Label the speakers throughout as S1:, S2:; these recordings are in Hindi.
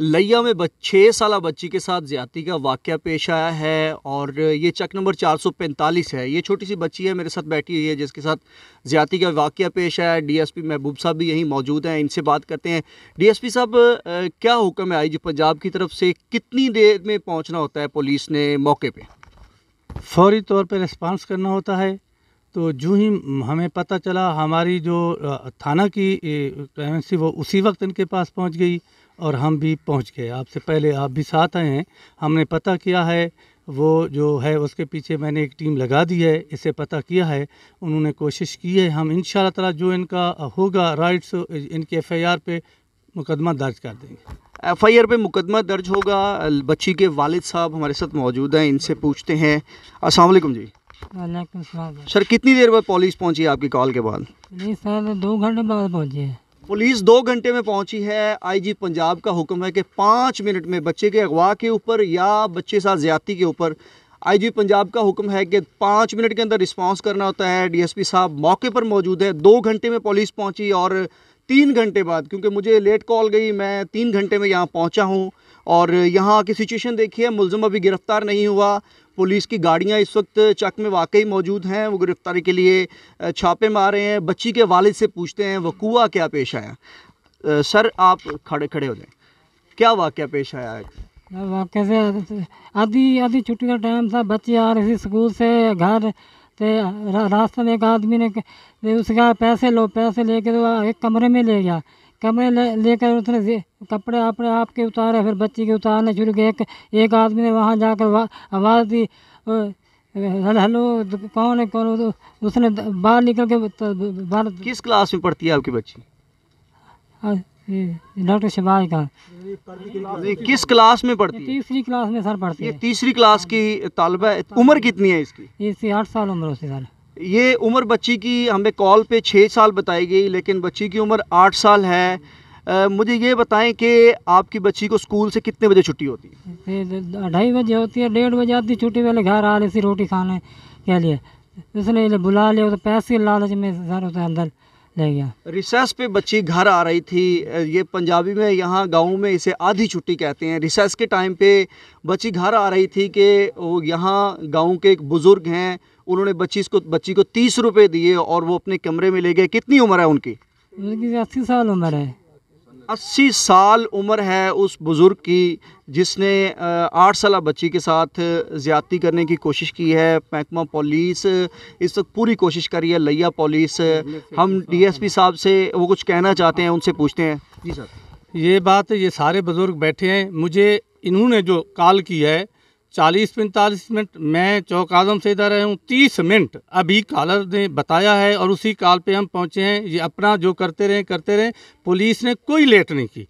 S1: लिया में छः साल बच्ची के साथ ज्यादा का वाक्य पेश आया है और ये चक नंबर 445 है ये छोटी सी बच्ची है मेरे साथ बैठी हुई है जिसके साथ ज्यादा का वाक्य पेश आया एस डीएसपी महबूब साहब भी यहीं मौजूद हैं इनसे बात करते हैं डीएसपी साहब क्या हुक्म है आई पंजाब की तरफ से कितनी देर में पहुँचना होता है पुलिस ने मौके पर
S2: फौरी तौर पर रिस्पॉन्स करना होता है तो जो ही हमें पता चला हमारी जो थाना की एजेंसी वो उसी वक्त इनके पास पहुंच गई और हम भी पहुंच गए आपसे पहले आप भी साथ आए हैं हमने पता किया है वो जो है उसके पीछे मैंने एक टीम लगा दी है इसे पता किया है उन्होंने कोशिश की है हम इन ताला जो इनका होगा राइट्स इनके एफ आई पे मुकदमा दर्ज कर देंगे
S1: एफ आई आर पर मुकदमा दर्ज होगा बच्ची के वालिद साहब हमारे साथ मौजूद हैं इनसे पूछते हैं अस्सलाम जी
S3: सर
S1: कितनी देर बाद पुलिस पहुंची आपकी कॉल के बाद
S3: सर दो घंटे बाद पहुंची है
S1: पुलिस दो घंटे में पहुंची है आईजी पंजाब का हुक्म है कि पाँच मिनट में बच्चे के अगवा के ऊपर या बच्चे साथ ज्यादती के ऊपर आईजी पंजाब का हुक्म है कि पाँच मिनट के अंदर रिस्पांस करना होता है डीएसपी साहब मौके पर मौजूद है दो घंटे में पुलिस पहुंची और तीन घंटे बाद क्योंकि मुझे लेट कॉल गई मैं तीन घंटे में यहाँ पहुँचा हूँ और यहाँ की सिचुएशन देखिए मुलम अभी गिरफ़्तार नहीं हुआ पुलिस की गाड़ियाँ इस वक्त चक में वाकई मौजूद हैं वो गिरफ़्तारी के लिए छापे मार रहे हैं बच्ची के वालिद से पूछते हैं वकूआ क्या पेश आया सर आप खड़े खड़े हो जाए क्या वाक्य पेश आया है
S3: वाक्य से आधी आधी छुट्टी का टाइम था बच्चे आ रहे थे स्कूल से घर तो रास्ते में एक आदमी ने उससे कहा पैसे लो पैसे लेकर वो एक कमरे में ले गया कमरे ले लेकर उसने कपड़े अपने आप के उतारे फिर बच्ची के उतारने शुरू किए एक एक आदमी ने वहाँ जाकर आवाज़ दी हेलो तो कौन है कौन तो उसने बाहर निकल के बाहर किस
S1: क्लास में पढ़ती है आपकी बच्ची
S3: डॉक्टर शिवाज का
S1: किस क्लास में पढ़ती है तीसरी क्लास में सर पढ़ती है तीसरी क्लास की तालबा है उम्र कितनी है
S3: इसकी इसकी आठ साल उम्र होती सर
S1: ये उम्र बच्ची की हमें कॉल पे छः साल बताई गई लेकिन बच्ची की उम्र आठ साल है आ, मुझे ये बताएं कि आपकी बच्ची को स्कूल से कितने बजे छुट्टी होती
S3: है ढाई बजे होती है डेढ़ बजे आती छुट्टी वाले घर आ रही रोटी खाने के लिए इसलिए बुला लिया तो पैसे लालच में सर होता है अंदर
S1: रिसेस पे बच्ची घर आ रही थी ये पंजाबी में यहाँ गांव में इसे आधी छुट्टी कहते हैं रिसेस के टाइम पे बच्ची घर आ रही थी कि वो यहाँ गांव के एक बुज़ुर्ग हैं उन्होंने बच्ची को बच्ची को तीस रुपये दिए और वो अपने कमरे में ले गए कितनी उम्र है उनकी
S3: उनकी अस्सी साल उम्र है
S1: अस्सी साल उम्र है उस बुज़ुर्ग की जिसने आठ साल बच्ची के साथ ज़्यादती करने की कोशिश की है महकमा पुलिस इस वक्त पूरी कोशिश कर रही है लिया पुलिस हम डीएसपी साहब से वो कुछ कहना चाहते हैं उनसे पूछते हैं
S2: जी सर
S1: ये बात ये सारे बुज़ुर्ग बैठे हैं मुझे
S2: इन्होंने जो कॉल की है चालीस पैंतालीस मिनट मैं चौक आजम से इधर आया हूँ तीस मिनट अभी कॉलर ने बताया है और उसी कॉल पे हम पहुँचे हैं ये अपना जो करते रहें करते रहें पुलिस ने कोई लेट नहीं की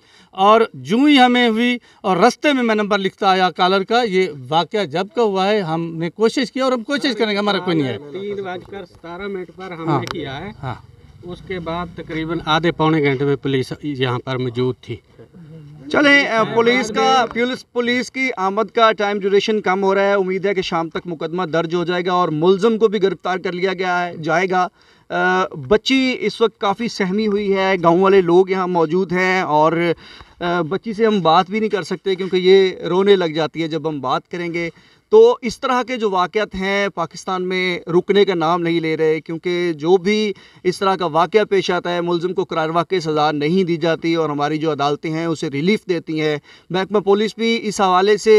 S2: और जूँ ही हमें हुई और रास्ते में मैं नंबर लिखता आया कॉलर का ये वाक़ जब का हुआ है हमने कोशिश की और हम कोशिश करेंगे हमारा कोई नहीं है तीन बजकर सतारह मिनट पर हमने हाँ, किया है हाँ उसके बाद तकरीबन आधे पौने घंटे में पुलिस यहाँ पर मौजूद थी चलें पुलिस का
S1: पुलिस पुलिस की आमद का टाइम ड्यूरेशन कम हो रहा है उम्मीद है कि शाम तक मुकदमा दर्ज हो जाएगा और मुलजम को भी गिरफ्तार कर लिया गया है जाएगा आ, बच्ची इस वक्त काफ़ी सहमी हुई है गांव वाले लोग यहाँ मौजूद हैं और आ, बच्ची से हम बात भी नहीं कर सकते क्योंकि ये रोने लग जाती है जब हम बात करेंगे तो इस तरह के जो वाक़ हैं पाकिस्तान में रुकने का नाम नहीं ले रहे क्योंकि जो भी इस तरह का वाक़ पेश आता है मुलम को करार वाक़ सज़ा नहीं दी जाती और हमारी जो अदालतें हैं उसे रिलीफ देती हैं महकमा पुलिस भी इस हवाले से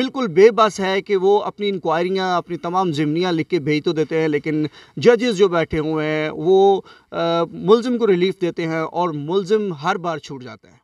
S1: बिल्कुल बेबस है कि वो अपनी इंक्वायरियाँ अपनी तमाम ज़मनियाँ लिख के भेज तो देते हैं लेकिन जजेस जो बैठे हुए हैं वो मुलम को रिलीफ देते हैं और मुलम हर बार छूट जाते हैं